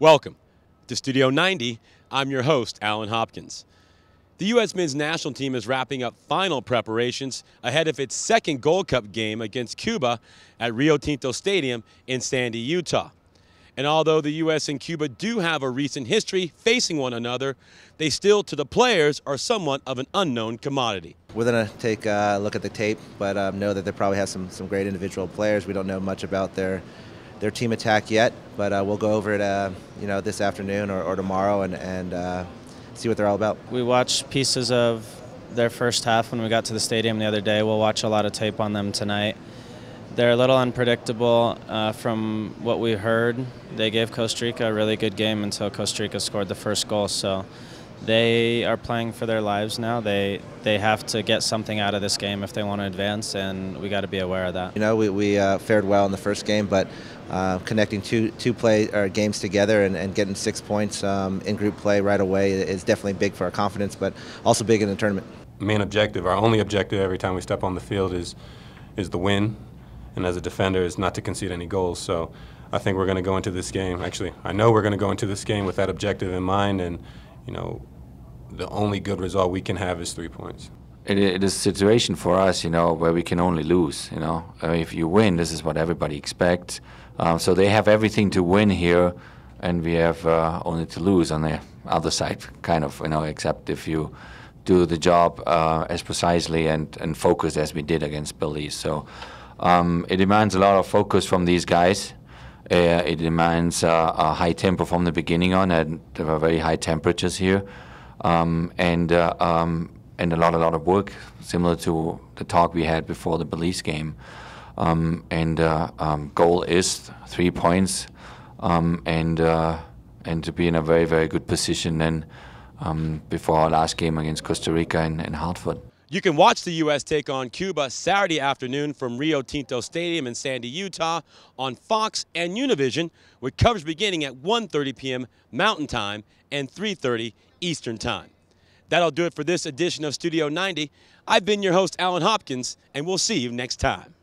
Welcome to Studio 90. I'm your host, Alan Hopkins. The U.S. men's national team is wrapping up final preparations ahead of its second Gold Cup game against Cuba at Rio Tinto Stadium in Sandy, Utah. And although the U.S. and Cuba do have a recent history facing one another, they still, to the players, are somewhat of an unknown commodity. We're going to take a look at the tape, but um, know that they probably have some, some great individual players. We don't know much about their, their team attack yet but uh, we'll go over it, uh, you know, this afternoon or, or tomorrow and, and uh, see what they're all about. We watched pieces of their first half when we got to the stadium the other day. We'll watch a lot of tape on them tonight. They're a little unpredictable uh, from what we heard. They gave Costa Rica a really good game until Costa Rica scored the first goal, so they are playing for their lives now. They they have to get something out of this game if they want to advance, and we got to be aware of that. You know, we, we uh, fared well in the first game, but uh, connecting two two play or uh, games together and, and getting six points um, in group play right away is definitely big for our confidence, but also big in the tournament. Main objective, our only objective every time we step on the field is is the win, and as a defender is not to concede any goals. So. I think we're going to go into this game. Actually, I know we're going to go into this game with that objective in mind, and you know, the only good result we can have is three points. It, it is a situation for us, you know, where we can only lose. You know, I mean, if you win, this is what everybody expects. Um, so they have everything to win here, and we have uh, only to lose on the other side, kind of. You know, except if you do the job uh, as precisely and and focused as we did against Belize. So um, it demands a lot of focus from these guys. Uh, it demands uh, a high tempo from the beginning on, and there are very high temperatures here, um, and uh, um, and a lot a lot of work, similar to the talk we had before the Belize game. Um, and uh, um, goal is three points, um, and uh, and to be in a very very good position then um, before our last game against Costa Rica and, and Hartford. You can watch the U.S. take on Cuba Saturday afternoon from Rio Tinto Stadium in Sandy, Utah on Fox and Univision with coverage beginning at 1.30 p.m. Mountain Time and 3.30 Eastern Time. That'll do it for this edition of Studio 90. I've been your host, Alan Hopkins, and we'll see you next time.